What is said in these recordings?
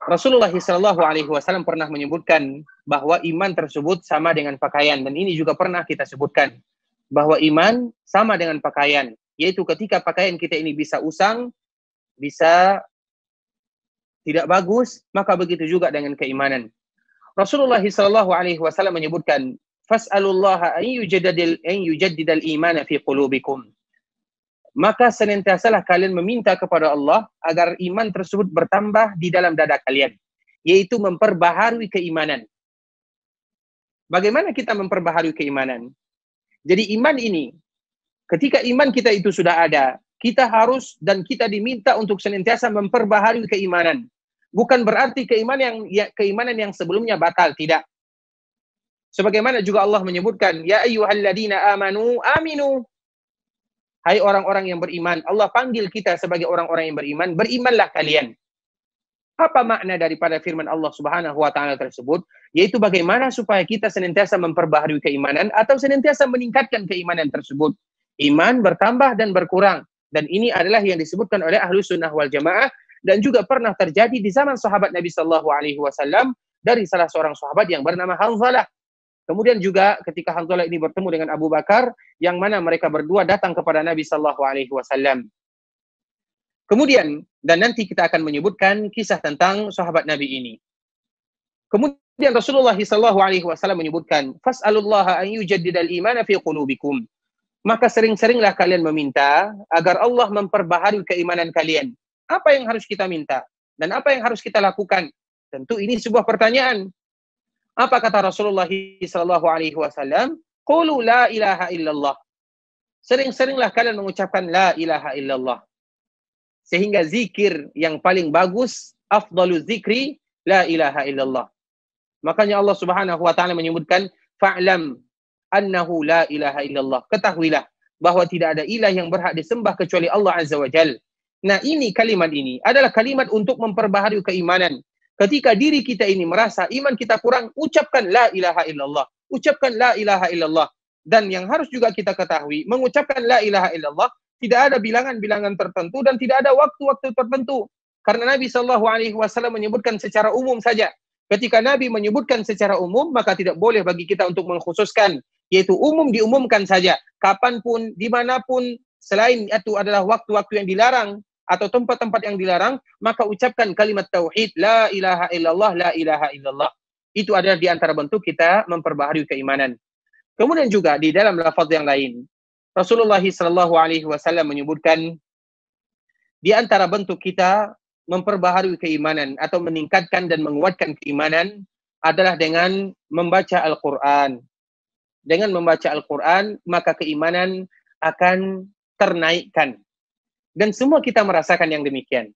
Rasulullah Shallallahu Alaihi Wasallam pernah menyebutkan bahwa iman tersebut sama dengan pakaian dan ini juga pernah kita sebutkan bahwa iman sama dengan pakaian yaitu ketika pakaian kita ini bisa usang bisa tidak bagus maka begitu juga dengan keimanan Rasulullah Shallallahu Alaihi Wasallam menyebutkan fasalullah an yujaddidal an yujaddidal iman fi qulubikum maka senantiasalah kalian meminta kepada Allah agar iman tersebut bertambah di dalam dada kalian, yaitu memperbaharui keimanan. Bagaimana kita memperbaharui keimanan? Jadi iman ini, ketika iman kita itu sudah ada, kita harus dan kita diminta untuk senantiasa memperbaharui keimanan. Bukan berarti keimanan yang ya, keimanan yang sebelumnya batal, tidak. Sebagaimana juga Allah menyebutkan, ya ayyuhalladzina amanu aminu Hai orang-orang yang beriman, Allah panggil kita sebagai orang-orang yang beriman, berimanlah kalian. Apa makna daripada firman Allah Subhanahu wa taala tersebut? Yaitu bagaimana supaya kita senantiasa memperbaharui keimanan atau senantiasa meningkatkan keimanan tersebut. Iman bertambah dan berkurang. Dan ini adalah yang disebutkan oleh ahlu sunnah wal jamaah dan juga pernah terjadi di zaman sahabat Nabi Shallallahu Alaihi Wasallam dari salah seorang sahabat yang bernama Hanzalah Kemudian juga ketika Hanzalah ini bertemu dengan Abu Bakar, yang mana mereka berdua datang kepada Nabi Shallallahu Alaihi Wasallam. Kemudian dan nanti kita akan menyebutkan kisah tentang sahabat Nabi ini. Kemudian Rasulullah Shallallahu Alaihi Wasallam menyebutkan, "Fasalullah an yujaddidal iman fi qulubikum." Maka sering-seringlah kalian meminta agar Allah memperbaharui keimanan kalian. Apa yang harus kita minta dan apa yang harus kita lakukan? Tentu ini sebuah pertanyaan. Apa kata Rasulullah sallallahu Alaihi Wasallam? Qulu la ilaha illallah. Sering-seringlah kalian mengucapkan la ilaha illallah. Sehingga zikir yang paling bagus, afdalu zikri, la ilaha illallah. Makanya Allah Subhanahu wa taala menyebutkan fa'lam annahu la ilaha illallah. Ketahuilah bahwa tidak ada ilah yang berhak disembah kecuali Allah Azza wa Jal. Nah, ini kalimat ini adalah kalimat untuk memperbaharui keimanan. Ketika diri kita ini merasa iman kita kurang, ucapkan la ilaha illallah. Ucapkan la ilaha illallah. Dan yang harus juga kita ketahui, mengucapkan la ilaha illallah tidak ada bilangan-bilangan tertentu dan tidak ada waktu-waktu tertentu. Karena Nabi Shallallahu Alaihi Wasallam menyebutkan secara umum saja. Ketika Nabi menyebutkan secara umum, maka tidak boleh bagi kita untuk mengkhususkan, yaitu umum diumumkan saja, kapanpun, dimanapun, selain itu adalah waktu-waktu yang dilarang, atau tempat-tempat yang dilarang, maka ucapkan kalimat tauhid la ilaha illallah la ilaha illallah. Itu adalah di antara bentuk kita memperbaharui keimanan. Kemudian juga di dalam lafaz yang lain, Rasulullah Shallallahu alaihi wasallam menyebutkan di antara bentuk kita memperbaharui keimanan atau meningkatkan dan menguatkan keimanan adalah dengan membaca Al-Qur'an. Dengan membaca Al-Qur'an, maka keimanan akan ternaikkan dan semua kita merasakan yang demikian.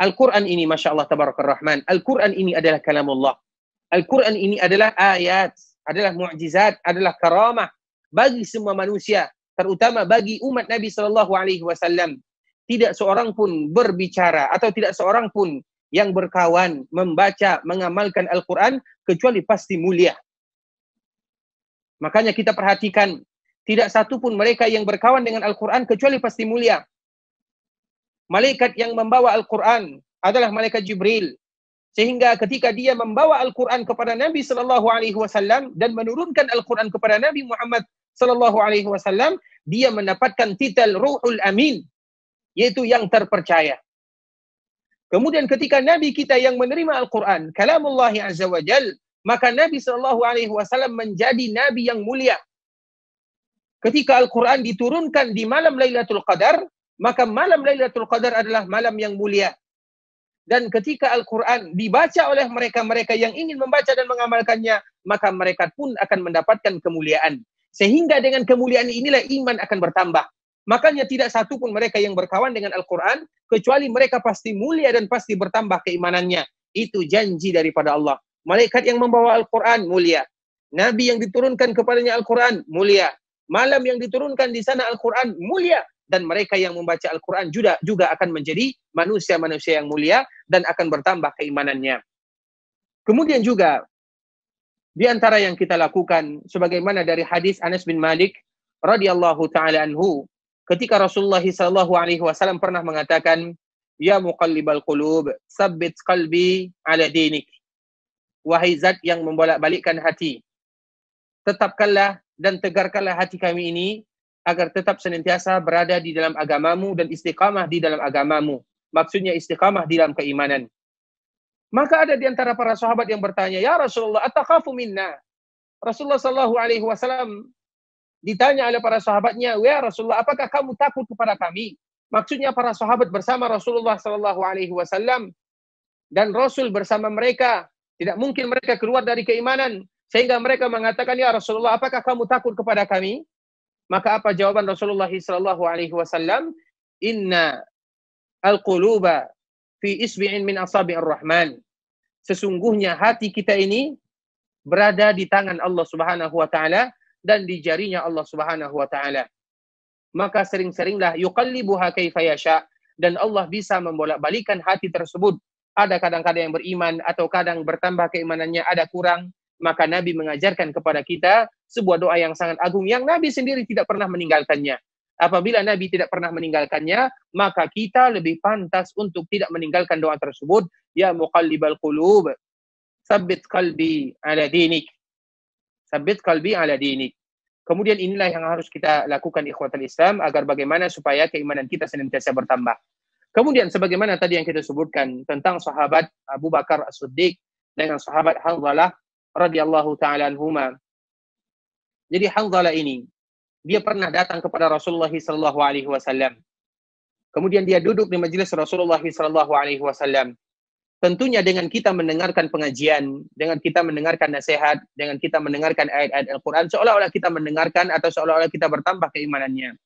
Al-Quran ini, Masya Allah, Tabarakar Rahman. Al-Quran ini adalah kalamullah. Al-Quran ini adalah ayat, adalah mu'jizat, adalah karamah bagi semua manusia, terutama bagi umat Nabi Shallallahu Alaihi Wasallam. Tidak seorang pun berbicara atau tidak seorang pun yang berkawan membaca mengamalkan Al-Quran kecuali pasti mulia. Makanya kita perhatikan tidak satu pun mereka yang berkawan dengan Al-Quran kecuali pasti mulia malaikat yang membawa Al-Quran adalah malaikat Jibril. Sehingga ketika dia membawa Al-Quran kepada Nabi Sallallahu Alaihi Wasallam dan menurunkan Al-Quran kepada Nabi Muhammad Sallallahu Alaihi Wasallam, dia mendapatkan titel Ruhul Amin, yaitu yang terpercaya. Kemudian ketika Nabi kita yang menerima Al-Quran, kalamullahi azza wa jal, maka Nabi Sallallahu Alaihi Wasallam menjadi Nabi yang mulia. Ketika Al-Quran diturunkan di malam Lailatul Qadar, maka malam Lailatul Qadar adalah malam yang mulia. Dan ketika Al-Quran dibaca oleh mereka-mereka yang ingin membaca dan mengamalkannya, maka mereka pun akan mendapatkan kemuliaan. Sehingga dengan kemuliaan inilah iman akan bertambah. Makanya tidak satu pun mereka yang berkawan dengan Al-Quran, kecuali mereka pasti mulia dan pasti bertambah keimanannya. Itu janji daripada Allah. Malaikat yang membawa Al-Quran mulia. Nabi yang diturunkan kepadanya Al-Quran mulia. Malam yang diturunkan di sana Al-Quran mulia dan mereka yang membaca Al-Quran juga, juga akan menjadi manusia-manusia yang mulia dan akan bertambah keimanannya. Kemudian juga di antara yang kita lakukan sebagaimana dari hadis Anas bin Malik radhiyallahu taala anhu ketika Rasulullah sallallahu alaihi wasallam pernah mengatakan ya muqallibal qulub sabbit qalbi ala dinik wahai zat yang membolak-balikkan hati tetapkanlah dan tegarkanlah hati kami ini agar tetap senantiasa berada di dalam agamamu dan istiqamah di dalam agamamu. Maksudnya istiqamah di dalam keimanan. Maka ada di antara para sahabat yang bertanya, "Ya Rasulullah, ataqafu minna?" Rasulullah sallallahu alaihi wasallam ditanya oleh para sahabatnya, "Ya Rasulullah, apakah kamu takut kepada kami?" Maksudnya para sahabat bersama Rasulullah sallallahu alaihi wasallam dan Rasul bersama mereka. Tidak mungkin mereka keluar dari keimanan sehingga mereka mengatakan, "Ya Rasulullah, apakah kamu takut kepada kami?" Maka apa jawaban Rasulullah sallallahu alaihi wasallam? Inna al-quluba fi isbi'in min asabi ar rahman. Sesungguhnya hati kita ini berada di tangan Allah Subhanahu wa taala dan di jarinya Allah Subhanahu wa taala. Maka sering-seringlah yuqallibuha kaifa yasha dan Allah bisa membolak-balikan hati tersebut. Ada kadang-kadang yang beriman atau kadang bertambah keimanannya, ada kurang. Maka Nabi mengajarkan kepada kita sebuah doa yang sangat agung yang Nabi sendiri tidak pernah meninggalkannya. Apabila Nabi tidak pernah meninggalkannya, maka kita lebih pantas untuk tidak meninggalkan doa tersebut. Ya muqallibal qulub, sabit kalbi ala dinik. Sabit kalbi ala dinik. Kemudian inilah yang harus kita lakukan ikhwatul Islam agar bagaimana supaya keimanan kita senantiasa bertambah. Kemudian sebagaimana tadi yang kita sebutkan tentang sahabat Abu Bakar As-Siddiq dengan sahabat Hanzalah radhiyallahu taala anhuma jadi Hanzalah ini dia pernah datang kepada Rasulullah SAW. Kemudian dia duduk di majelis Rasulullah SAW. Tentunya dengan kita mendengarkan pengajian, dengan kita mendengarkan nasihat, dengan kita mendengarkan ayat-ayat Al-Qur'an seolah-olah kita mendengarkan atau seolah-olah kita bertambah keimanannya.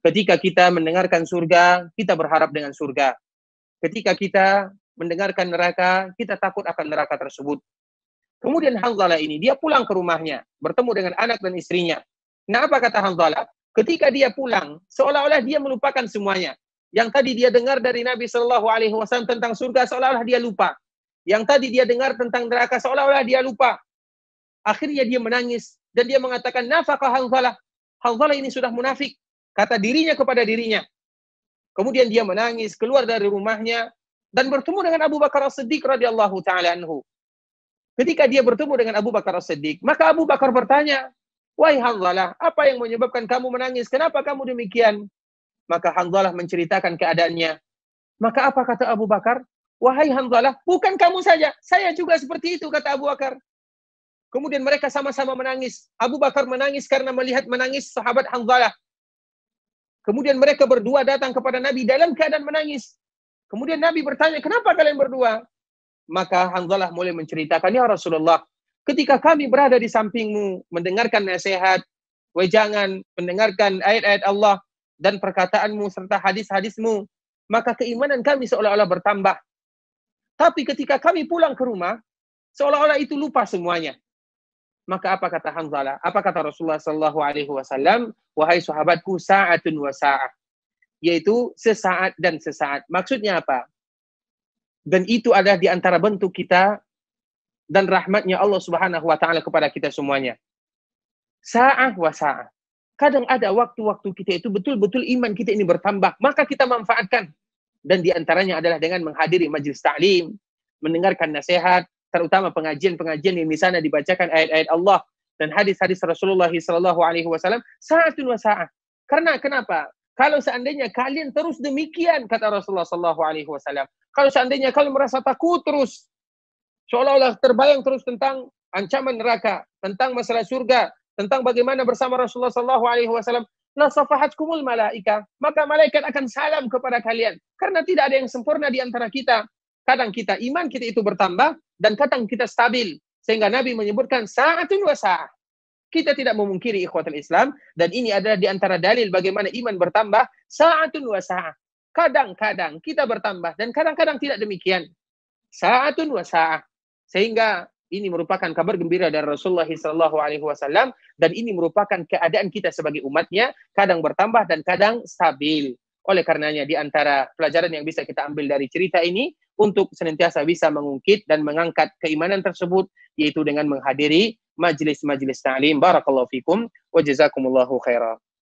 Ketika kita mendengarkan surga, kita berharap dengan surga. Ketika kita mendengarkan neraka, kita takut akan neraka tersebut. Kemudian Hanzalah ini, dia pulang ke rumahnya, bertemu dengan anak dan istrinya. Nah, apa kata Hanzalah? Ketika dia pulang, seolah-olah dia melupakan semuanya. Yang tadi dia dengar dari Nabi Shallallahu Alaihi Wasallam tentang surga, seolah-olah dia lupa. Yang tadi dia dengar tentang neraka, seolah-olah dia lupa. Akhirnya dia menangis dan dia mengatakan, "Nafakah Hanzalah?" Hanzalah ini sudah munafik, kata dirinya kepada dirinya. Kemudian dia menangis, keluar dari rumahnya, dan bertemu dengan Abu Bakar As-Siddiq radhiyallahu taala anhu. Ketika dia bertemu dengan Abu Bakar As-Siddiq, maka Abu Bakar bertanya, Wahai Hanzalah, apa yang menyebabkan kamu menangis? Kenapa kamu demikian? Maka Hanzalah menceritakan keadaannya. Maka apa kata Abu Bakar? Wahai Hanzalah, bukan kamu saja. Saya juga seperti itu, kata Abu Bakar. Kemudian mereka sama-sama menangis. Abu Bakar menangis karena melihat menangis sahabat Hanzalah. Kemudian mereka berdua datang kepada Nabi dalam keadaan menangis. Kemudian Nabi bertanya, kenapa kalian berdua? Maka Hanzalah mulai menceritakan, Ya Rasulullah, ketika kami berada di sampingmu, mendengarkan nasihat, wejangan, mendengarkan ayat-ayat Allah, dan perkataanmu serta hadis-hadismu, maka keimanan kami seolah-olah bertambah. Tapi ketika kami pulang ke rumah, seolah-olah itu lupa semuanya. Maka apa kata hanzalah? Apa kata Rasulullah Sallallahu Alaihi Wasallam? Wahai sahabatku, saatun wa sa'ah. Yaitu sesaat dan sesaat. Maksudnya apa? Dan itu adalah di antara bentuk kita dan rahmatnya Allah Subhanahu wa taala kepada kita semuanya. Sa'ah wa sa'ah. Kadang ada waktu-waktu kita itu betul-betul iman kita ini bertambah, maka kita manfaatkan. Dan di antaranya adalah dengan menghadiri majelis ta'lim, mendengarkan nasihat, terutama pengajian-pengajian yang di sana dibacakan ayat-ayat Allah dan hadis-hadis Rasulullah sallallahu alaihi wasallam sa'atun wa sa'ah. Karena kenapa? Kalau seandainya kalian terus demikian kata Rasulullah sallallahu alaihi wasallam, kalau seandainya kalian merasa takut terus, seolah-olah terbayang terus tentang ancaman neraka, tentang masalah surga, tentang bagaimana bersama Rasulullah Sallallahu Alaihi Wasallam, kumul malaika, maka malaikat akan salam kepada kalian. Karena tidak ada yang sempurna di antara kita. Kadang kita iman kita itu bertambah, dan kadang kita stabil. Sehingga Nabi menyebutkan sa'atun wa sa'ah. Kita tidak memungkiri ikhwatul Islam, dan ini adalah di antara dalil bagaimana iman bertambah, sa'atun wa sa'ah. Kadang-kadang kita bertambah dan kadang-kadang tidak demikian. Sa'atun wa sa'ah. Sehingga ini merupakan kabar gembira dari Rasulullah Shallallahu Alaihi Wasallam dan ini merupakan keadaan kita sebagai umatnya kadang bertambah dan kadang stabil. Oleh karenanya di antara pelajaran yang bisa kita ambil dari cerita ini untuk senantiasa bisa mengungkit dan mengangkat keimanan tersebut yaitu dengan menghadiri majelis-majelis ta'lim. Barakallahu fikum wa jazakumullahu khairan.